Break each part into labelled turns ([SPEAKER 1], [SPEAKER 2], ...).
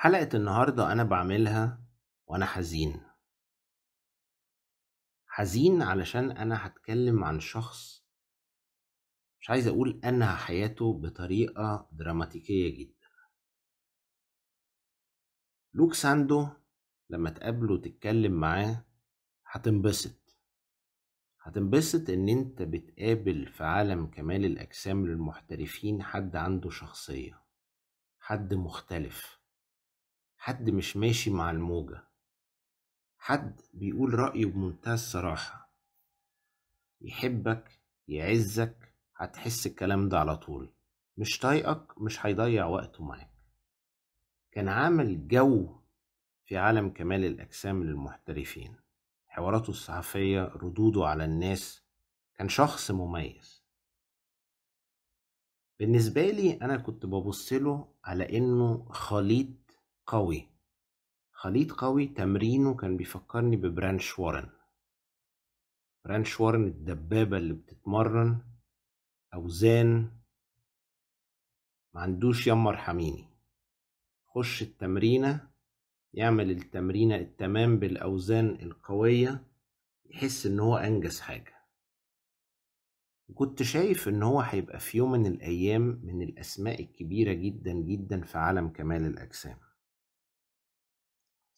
[SPEAKER 1] حلقة النهاردة أنا بعملها وأنا حزين حزين علشان أنا هتكلم عن شخص مش عايز أقول أنهى حياته بطريقة دراماتيكية جدا لوك ساندو لما تقابله وتتكلم معاه هتنبسط هتنبسط إن أنت بتقابل في عالم كمال الأجسام للمحترفين حد عنده شخصية حد مختلف حد مش ماشي مع الموجة حد بيقول رأيه بمنتهى الصراحة يحبك يعزك هتحس الكلام ده على طول مش طايقك مش هيضيع وقته معاك كان عامل جو في عالم كمال الأجسام للمحترفين حواراته الصحفية ردوده على الناس كان شخص مميز بالنسبة لي أنا كنت ببصله على إنه خليط قوي خليط قوي تمرينه كان بيفكرني ببرانش وارن برانش وارن الدبابة اللي بتتمرن أوزان معندوش يما ارحميني خش التمرينة يعمل التمرينة التمام بالأوزان القوية يحس إن هو أنجز حاجة وكنت شايف إن هو هيبقى في يوم من الأيام من الأسماء الكبيرة جدا جدا في عالم كمال الأجسام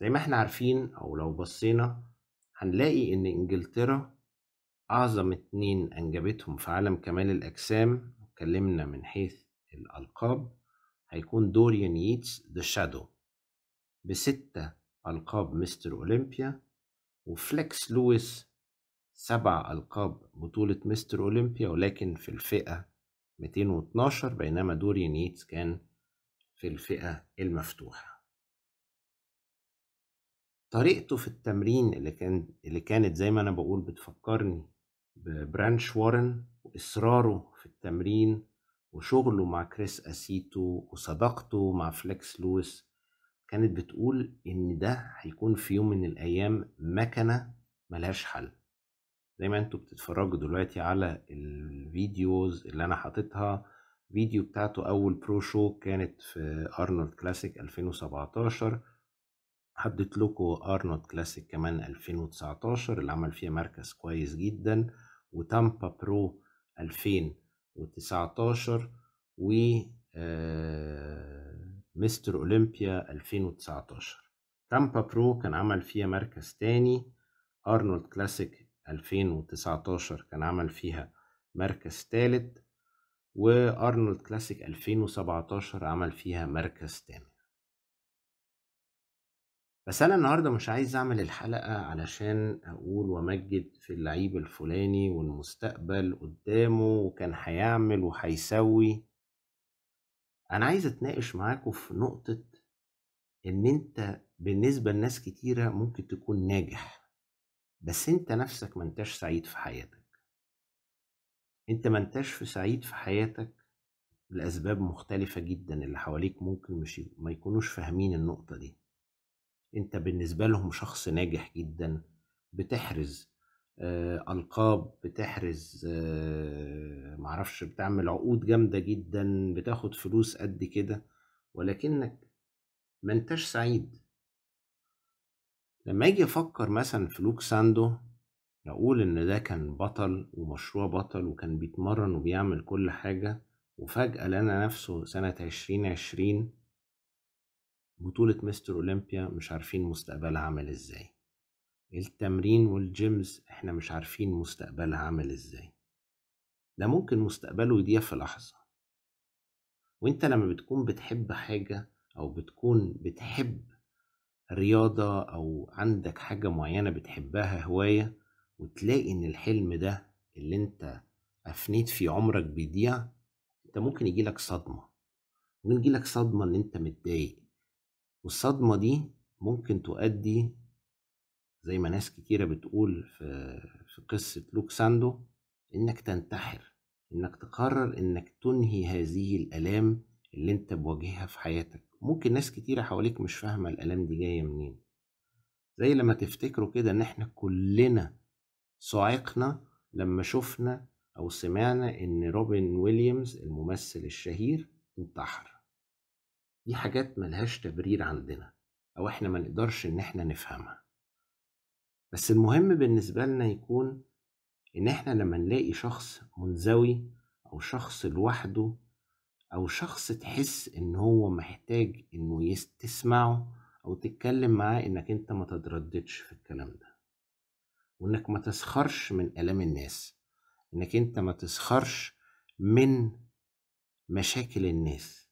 [SPEAKER 1] زي ما احنا عارفين او لو بصينا هنلاقي ان انجلترا اعظم اتنين انجبتهم في عالم كمال الاجسام اتكلمنا من حيث الالقاب هيكون دوريان ييتس ذا شادو بستة القاب مستر اولمبيا وفليكس لويس سبع القاب بطولة مستر اولمبيا ولكن في الفئة 212 بينما دوريان ييتس كان في الفئة المفتوحة طريقته في التمرين اللي كان اللي كانت زي ما انا بقول بتفكرني ببرانش وارن واصراره في التمرين وشغله مع كريس اسيتو وصداقته مع فليكس لويس كانت بتقول ان ده هيكون في يوم من الايام مكنه ملهاش حل زي ما انتوا بتتفرجوا دلوقتي على الفيديوز اللي انا حاططها فيديو بتاعته اول برو شو كانت في ارنولد كلاسيك 2017 حددت لكم ارنولد كلاسيك كمان 2019 اللي عمل فيها مركز كويس جدا وتامبا برو 2019 و آه، مستر اولمبيا 2019 تامبا برو كان عمل فيها مركز تاني ارنولد كلاسيك 2019 كان عمل فيها مركز تالت وارنولد كلاسيك 2017 عمل فيها مركز تامن بس انا النهارده مش عايز اعمل الحلقه علشان اقول وامجد في اللعيب الفلاني والمستقبل قدامه وكان هيعمل وهيسوي انا عايز اتناقش معاكم في نقطه ان انت بالنسبه لناس كتيره ممكن تكون ناجح بس انت نفسك ما انتش سعيد في حياتك انت ما انتش في سعيد في حياتك لاسباب مختلفه جدا اللي حواليك ممكن مش ما يكونوش فاهمين النقطه دي انت بالنسبه لهم شخص ناجح جدا بتحرز آه، القاب بتحرز آه، معرفش بتعمل عقود جامده جدا بتاخد فلوس قد كده ولكنك ما انتش سعيد لما اجي افكر مثلا في لوك ساندو اقول ان ده كان بطل ومشروع بطل وكان بيتمرن وبيعمل كل حاجه وفجاه لنا نفسه سنه عشرين عشرين بطولة مستر أولمبيا مش عارفين مستقبلها عامل إزاي التمرين والجيمز إحنا مش عارفين مستقبلها عامل إزاي ده ممكن مستقبله يضيع في لحظة وإنت لما بتكون بتحب حاجة أو بتكون بتحب رياضة أو عندك حاجة معينة بتحبها هواية وتلاقي إن الحلم ده اللي أنت أفنيت فيه عمرك بيضيع أنت ممكن يجيلك صدمة ممكن يجيلك صدمة إن أنت متضايق والصدمة دي ممكن تؤدي زي ما ناس كتيرة بتقول في, في قصة لوك ساندو إنك تنتحر إنك تقرر إنك تنهي هذه الآلام اللي أنت بواجهها في حياتك ممكن ناس كتيرة حواليك مش فاهمة الآلام دي جاية منين زي لما تفتكروا كده إن إحنا كلنا صعقنا لما شفنا أو سمعنا إن روبن ويليامز الممثل الشهير انتحر دي حاجات ملهاش تبرير عندنا أو إحنا ما نقدرش إن إحنا نفهمها بس المهم بالنسبة لنا يكون إن إحنا لما نلاقي شخص منزوي أو شخص لوحده أو شخص تحس إن هو محتاج إنه تسمعه أو تتكلم معاه إنك أنت ما تترددش في الكلام ده وإنك ما تسخرش من آلام الناس إنك أنت ما تسخرش من مشاكل الناس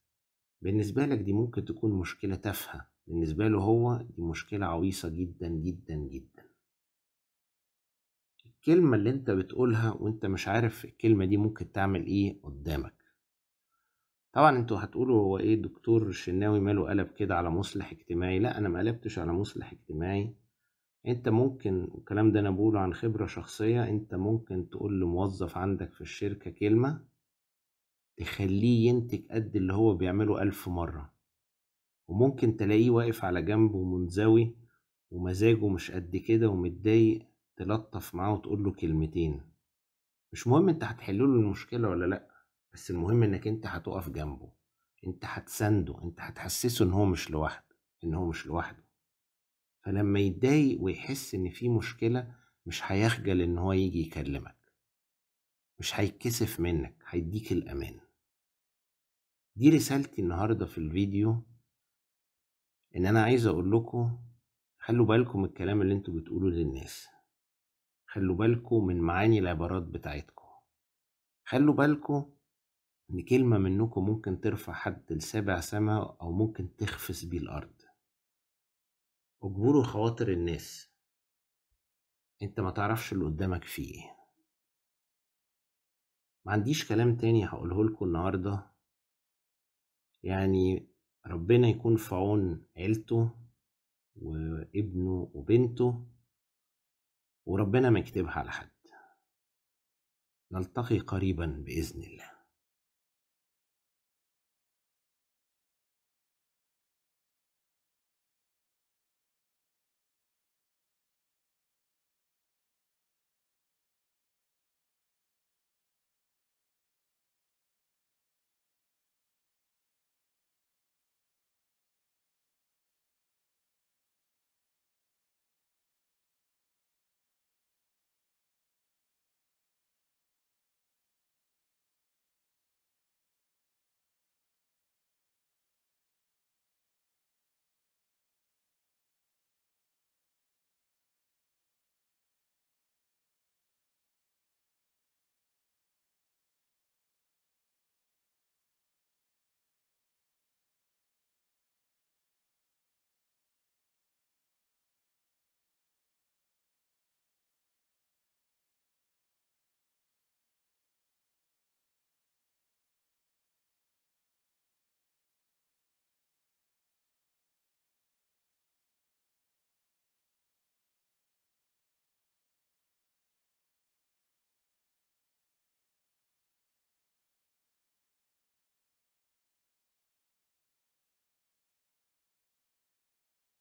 [SPEAKER 1] بالنسبة لك دي ممكن تكون مشكلة تافهة بالنسبة له هو دي مشكلة عويصة جدا جدا جدا الكلمة اللي انت بتقولها وانت مش عارف الكلمة دي ممكن تعمل ايه قدامك طبعا انتوا هتقولوا هو ايه دكتور شناوي ماله قلب كده على مصلح اجتماعي لا انا مقلبتش على مصلح اجتماعي انت ممكن والكلام ده انا بقوله عن خبرة شخصية انت ممكن تقول لموظف عندك في الشركة كلمة تخليه ينتج قد اللي هو بيعمله ألف مرة وممكن تلاقيه واقف على جنب ومنزوي ومزاجه مش قد كده ومتضايق تلطف معاه وتقوله كلمتين مش مهم انت هتحلله المشكلة ولا لأ بس المهم انك انت هتقف جنبه انت هتسنده انت هتحسسه ان هو مش لوحده ان هو مش لوحده فلما يتضايق ويحس ان في مشكلة مش هيخجل ان هو يجي يكلمك مش هيتكسف منك هيديك الامان دي رسالتي النهارده في الفيديو ان انا عايز اقول لكم خلوا بالكم الكلام اللي انتوا بتقولوه للناس خلوا بالكم من معاني العبارات بتاعتكم خلوا بالكم ان كلمه منكم ممكن ترفع حد لسابع سما او ممكن تخفس بيه الارض اجبروا خواطر الناس انت ما تعرفش اللي قدامك فيه ايه ما عنديش كلام تاني هقوله لكم النهارده يعني ربنا يكون في عون عيلته وابنه وبنته وربنا ما يكتبها على حد نلتقي قريبا بإذن الله